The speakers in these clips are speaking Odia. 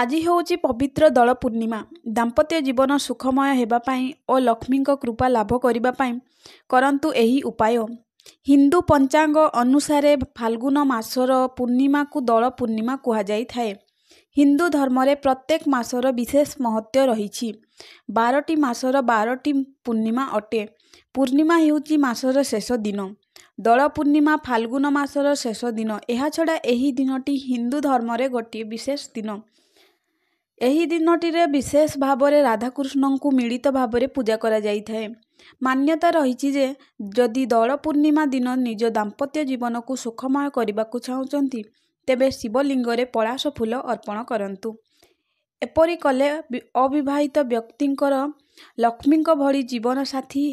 ଆଜି ହେଉଛି ପବିତ୍ର ଦୋଳ ପୂର୍ଣ୍ଣିମା ଦାମ୍ପତ୍ୟ ଜୀବନ ସୁଖମୟ ହେବା ପାଇଁ ଓ ଲକ୍ଷ୍ମୀଙ୍କ କୃପା ଲାଭ କରିବା ପାଇଁ କରନ୍ତୁ ଏହି ଉପାୟ ହିନ୍ଦୁ ପଞ୍ଚାଙ୍ଗ ଅନୁସାରେ ଫାଲ୍ଗୁନ ମାସର ପୂର୍ଣ୍ଣିମାକୁ ଦୋଳ ପୂର୍ଣ୍ଣିମା କୁହାଯାଇଥାଏ ହିନ୍ଦୁ ଧର୍ମରେ ପ୍ରତ୍ୟେକ ମାସର ବିଶେଷ ମହତ୍ଵ ରହିଛି ବାରଟି ମାସର ବାରଟି ପୂର୍ଣ୍ଣିମା ଅଟେ ପୂର୍ଣ୍ଣିମା ହେଉଛି ମାସର ଶେଷ ଦିନ ଦୋଳ ପୂର୍ଣ୍ଣିମା ଫାଲ୍ଗୁନ ମାସର ଶେଷ ଦିନ ଏହାଛଡ଼ା ଏହି ଦିନଟି ହିନ୍ଦୁ ଧର୍ମରେ ଗୋଟିଏ ବିଶେଷ ଦିନ ଏହି ଦିନଟିରେ ବିଶେଷ ଭାବରେ ରାଧାକୃଷ୍ଣଙ୍କୁ ମିଳିତ ଭାବରେ ପୂଜା କରାଯାଇଥାଏ ମାନ୍ୟତା ରହିଛି ଯେ ଯଦି ଦୋଳ ପୂର୍ଣ୍ଣିମା ଦିନ ନିଜ ଦାମ୍ପତ୍ୟ ଜୀବନକୁ ସୁଖମୟ କରିବାକୁ ଚାହୁଁଛନ୍ତି ତେବେ ଶିବଲିଙ୍ଗରେ ପଳାଶ ଫୁଲ ଅର୍ପଣ କରନ୍ତୁ ଏପରି କଲେ ଅବିବାହିତ ବ୍ୟକ୍ତିଙ୍କର ଲକ୍ଷ୍ମୀଙ୍କ ଭଳି ଜୀବନସାଥୀ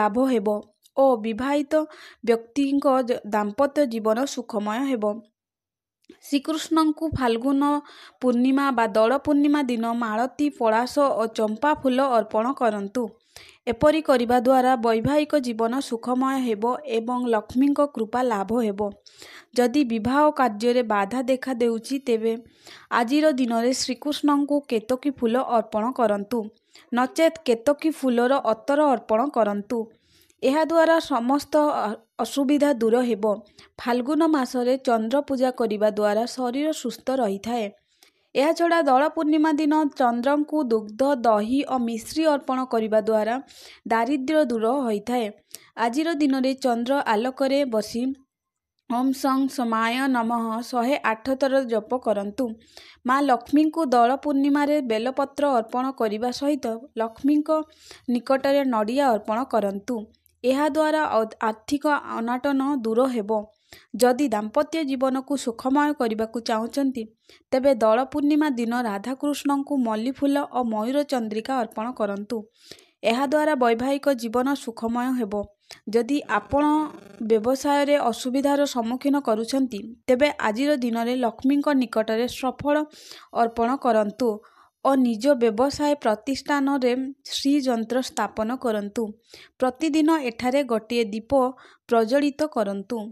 ଲାଭ ହେବ ଓ ବିବାହିତ ବ୍ୟକ୍ତିଙ୍କ ଦାମ୍ପତ୍ୟ ଜୀବନ ସୁଖମୟ ହେବ ଶ୍ରୀକୃଷ୍ଣଙ୍କୁ ଫାଲ୍ଗୁନ ପୂର୍ଣ୍ଣିମା ବା ଦୋଳ ପୂର୍ଣ୍ଣିମା ଦିନ ମାଳତୀ ପଳାଶ ଓ ଚମ୍ପା ଫୁଲ ଅର୍ପଣ କରନ୍ତୁ ଏପରି କରିବା ଦ୍ୱାରା ବୈବାହିକ ଜୀବନ ସୁଖମୟ ହେବ ଏବଂ ଲକ୍ଷ୍ମୀଙ୍କ କୃପା ଲାଭ ହେବ ଯଦି ବିବାହ କାର୍ଯ୍ୟରେ ବାଧା ଦେଖାଦେଉଛି ତେବେ ଆଜିର ଦିନରେ ଶ୍ରୀକୃଷ୍ଣଙ୍କୁ କେତକୀ ଫୁଲ ଅର୍ପଣ କରନ୍ତୁ ନଚେତ୍ କେତକୀ ଫୁଲର ଅତର ଅର୍ପଣ କରନ୍ତୁ ଏହାଦ୍ୱାରା ସମସ୍ତ ଅସୁବିଧା ଦୂର ହେବ ଫାଲ୍ଗୁନ ମାସରେ ଚନ୍ଦ୍ର ପୂଜା କରିବା ଦ୍ୱାରା ଶରୀର ସୁସ୍ଥ ରହିଥାଏ ଏହାଛଡ଼ା ଦୋଳ ପୂର୍ଣ୍ଣିମା ଦିନ ଚନ୍ଦ୍ରଙ୍କୁ ଦୁଗ୍ଧ ଦହି ଓ ମିଶ୍ରି ଅର୍ପଣ କରିବା ଦ୍ୱାରା ଦାରିଦ୍ର୍ୟ ଦୂର ହୋଇଥାଏ ଆଜିର ଦିନରେ ଚନ୍ଦ୍ର ଆଲୋକରେ ବସି ଓମ୍ ସଂ ସମାୟ ନମଃ ଶହେ ଆଠ ଥର ଜପ କରନ୍ତୁ ମା ଲକ୍ଷ୍ମୀଙ୍କୁ ଦୋଳ ପୂର୍ଣ୍ଣିମାରେ ବେଲପତ୍ର ଅର୍ପଣ କରିବା ସହିତ ଲକ୍ଷ୍ମୀଙ୍କ ନିକଟରେ ନଡ଼ିଆ ଅର୍ପଣ କରନ୍ତୁ ଏହାଦ୍ୱାରା ଆର୍ଥିକ ଅନାଟନ ଦୂର ହେବ ଯଦି ଦାମ୍ପତ୍ୟ ଜୀବନକୁ ସୁଖମୟ କରିବାକୁ ଚାହୁଁଛନ୍ତି ତେବେ ଦୋଳ ପୂର୍ଣ୍ଣିମା ଦିନ ରାଧାକୃଷ୍ଣଙ୍କୁ ମଲ୍ଲିଫୁଲ ଓ ମୟୂର ଚନ୍ଦ୍ରିକା ଅର୍ପଣ କରନ୍ତୁ ଏହାଦ୍ୱାରା ବୈବାହିକ ଜୀବନ ସୁଖମୟ ହେବ ଯଦି ଆପଣ ବ୍ୟବସାୟରେ ଅସୁବିଧାର ସମ୍ମୁଖୀନ କରୁଛନ୍ତି ତେବେ ଆଜିର ଦିନରେ ଲକ୍ଷ୍ମୀଙ୍କ ନିକଟରେ ସଫଳ ଅର୍ପଣ କରନ୍ତୁ ଓ ନିଜ ବ୍ୟବସାୟ ପ୍ରତିଷ୍ଠାନରେ ଶ୍ରୀଯନ୍ତ୍ର ସ୍ଥାପନ କରନ୍ତୁ ପ୍ରତିଦିନ ଏଠାରେ ଗୋଟିଏ ଦୀପ ପ୍ରଜ୍ଜଳିତ କରନ୍ତୁ